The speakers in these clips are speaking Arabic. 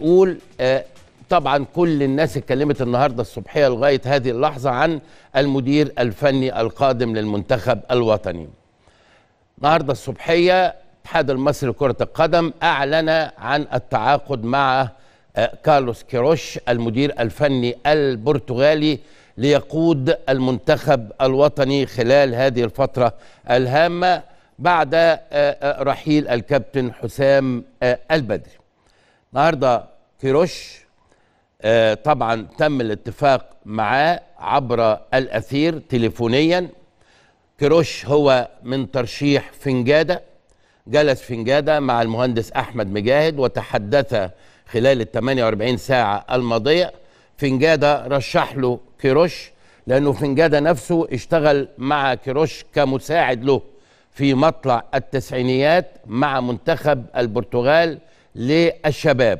بتقول آه، طبعا كل الناس اتكلمت النهارده الصبحيه لغايه هذه اللحظه عن المدير الفني القادم للمنتخب الوطني. النهارده الصبحيه الاتحاد المصري لكره القدم اعلن عن التعاقد مع آه، كارلوس كيروش المدير الفني البرتغالي ليقود المنتخب الوطني خلال هذه الفتره الهامه بعد آه، رحيل الكابتن حسام البدري. النهارده كيروش آه، طبعا تم الاتفاق معاه عبر الاثير تليفونيا كيروش هو من ترشيح فنجاده جلس فنجاده مع المهندس احمد مجاهد وتحدث خلال ال 48 ساعه الماضيه فنجاده رشح له كيروش لانه فنجاده نفسه اشتغل مع كيروش كمساعد له في مطلع التسعينيات مع منتخب البرتغال للشباب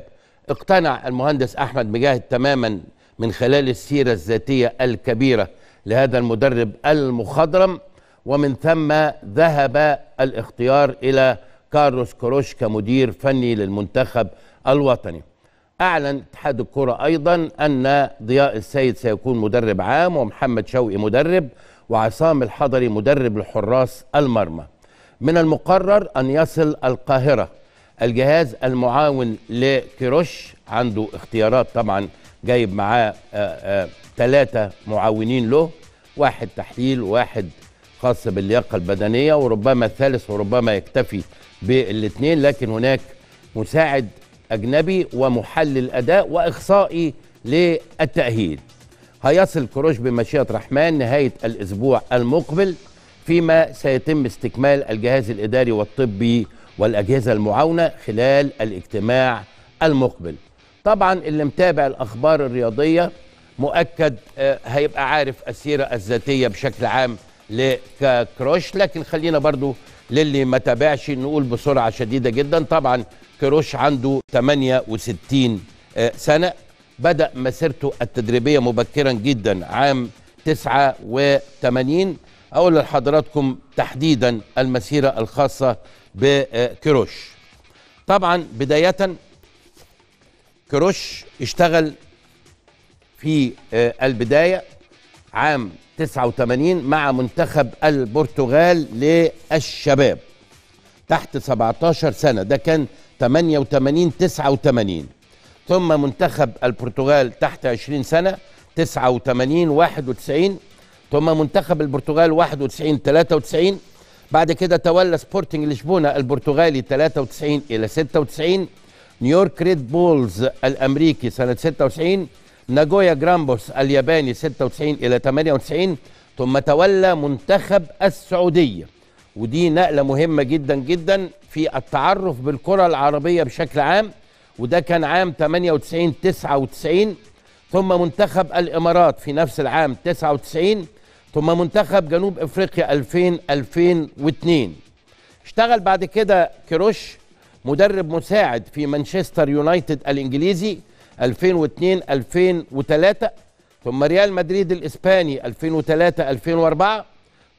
اقتنع المهندس أحمد مجاهد تماما من خلال السيرة الذاتية الكبيرة لهذا المدرب المخضرم ومن ثم ذهب الاختيار إلى كارلوس كروش كمدير فني للمنتخب الوطني أعلن اتحاد الكرة أيضا أن ضياء السيد سيكون مدرب عام ومحمد شوقي مدرب وعصام الحضري مدرب لحراس المرمى من المقرر أن يصل القاهرة الجهاز المعاون لكيروش عنده اختيارات طبعا جايب معاه ثلاثة آه، آه، معاونين له واحد تحليل وواحد خاص باللياقة البدنية وربما الثالث وربما يكتفي بالاثنين لكن هناك مساعد أجنبي ومحلل أداء وإخصائي للتأهيل هيصل كروش بمشيئة رحمن نهاية الأسبوع المقبل فيما سيتم استكمال الجهاز الإداري والطبي والأجهزة المعاونة خلال الاجتماع المقبل طبعا اللي متابع الأخبار الرياضية مؤكد آه، هيبقى عارف السيرة الذاتية بشكل عام لكروش لكن خلينا برضو للي ما تابعش نقول بسرعة شديدة جدا طبعا كروش عنده 68 آه، سنة بدأ مسيرته التدريبية مبكرا جدا عام 89 أقول لحضراتكم تحديدا المسيرة الخاصة بكروش طبعا بداية كروش اشتغل في آه، البداية عام 89 مع منتخب البرتغال للشباب تحت 17 سنة ده كان 88 89 ثم منتخب البرتغال تحت 20 سنة 89 91 ثم منتخب البرتغال 91 93 بعد كده تولى سبورتنج لشبونه البرتغالي 93 الى 96 نيويورك ريد بولز الامريكي سنه 96 ناجويا جرامبوس الياباني 96 الى 98 ثم تولى منتخب السعوديه ودي نقله مهمه جدا جدا في التعرف بالكره العربيه بشكل عام وده كان عام 98 99 ثم منتخب الامارات في نفس العام 99 ثم منتخب جنوب افريقيا 2000 2002 اشتغل بعد كده كيروش مدرب مساعد في مانشستر يونايتد الانجليزي 2002 2003 ثم ريال مدريد الاسباني 2003 2004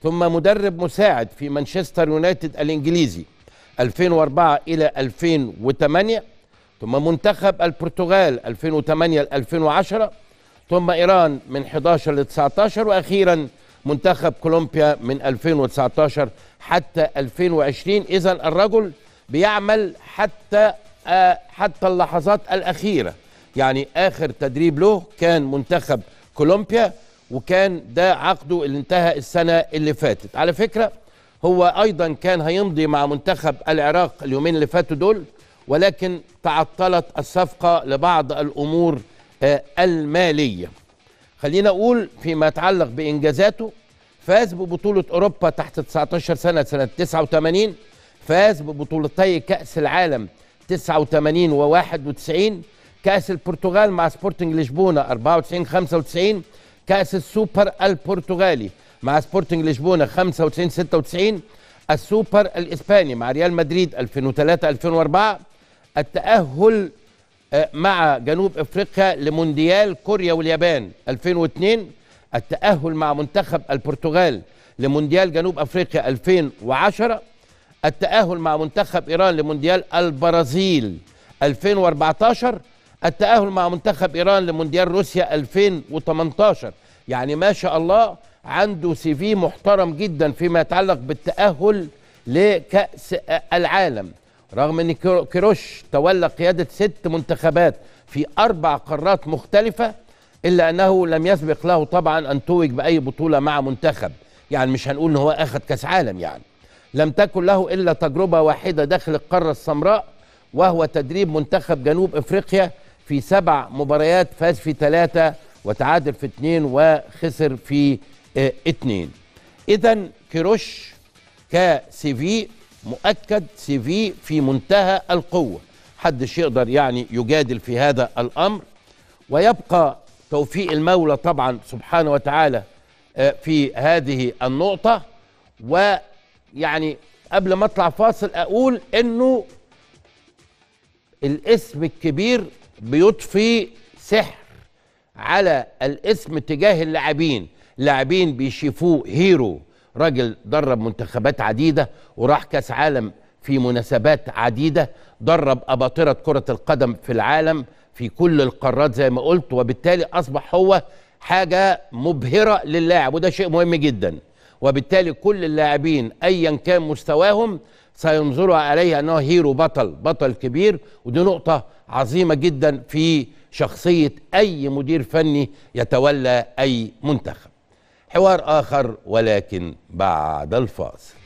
ثم مدرب مساعد في مانشستر يونايتد الانجليزي 2004 الى 2008 ثم منتخب البرتغال 2008 ل 2010 ثم ايران من 11 ل 19 واخيرا منتخب كولومبيا من 2019 حتى 2020 إذا الرجل بيعمل حتى آه، حتى اللحظات الأخيرة يعني آخر تدريب له كان منتخب كولومبيا وكان ده عقده اللي انتهى السنة اللي فاتت على فكرة هو أيضا كان هيمضي مع منتخب العراق اليومين اللي فاتوا دول ولكن تعطلت الصفقة لبعض الأمور آه، المالية خلينا اقول فيما يتعلق بانجازاته فاز ببطوله اوروبا تحت 19 سنه سنه 89 فاز ببطولتي كاس العالم 89 و91 كاس البرتغال مع سبورتنج لشبونه 94 95 كاس السوبر البرتغالي مع سبورتنج لشبونه 95 96 السوبر الاسباني مع ريال مدريد 2003 2004 التاهل آه، مع جنوب افريقيا لمونديال كوريا واليابان 2002 التأهل مع منتخب البرتغال لمونديال جنوب افريقيا 2010 التأهل مع منتخب ايران لمونديال البرازيل 2014 التأهل مع منتخب ايران لمونديال روسيا 2018 يعني ما شاء الله عنده سي في محترم جدا فيما يتعلق بالتأهل لكأس العالم رغم ان كيروش تولى قياده ست منتخبات في اربع قارات مختلفه الا انه لم يسبق له طبعا ان توج باي بطوله مع منتخب يعني مش هنقول ان هو اخذ كاس عالم يعني لم تكن له الا تجربه واحده داخل القاره السمراء وهو تدريب منتخب جنوب افريقيا في سبع مباريات فاز في ثلاثه وتعادل في اثنين وخسر في آه، اثنين اذا كيروش كسيفي مؤكد سي في في منتهى القوه حدش يقدر يعني يجادل في هذا الامر ويبقى توفيق المولى طبعا سبحانه وتعالى آه، في هذه النقطه ويعني قبل ما اطلع فاصل اقول انه الاسم الكبير بيطفي سحر على الاسم تجاه اللاعبين لاعبين بيشوفوه هيرو راجل درب منتخبات عديدة وراح كاس عالم في مناسبات عديدة درب أباطرة كرة القدم في العالم في كل القارات زي ما قلت وبالتالي أصبح هو حاجة مبهرة للاعب وده شيء مهم جدا وبالتالي كل اللاعبين أيا كان مستواهم سينظروا عليه أنه هيرو بطل بطل كبير ودي نقطة عظيمة جدا في شخصية أي مدير فني يتولى أي منتخب حوار آخر ولكن بعد الفاصل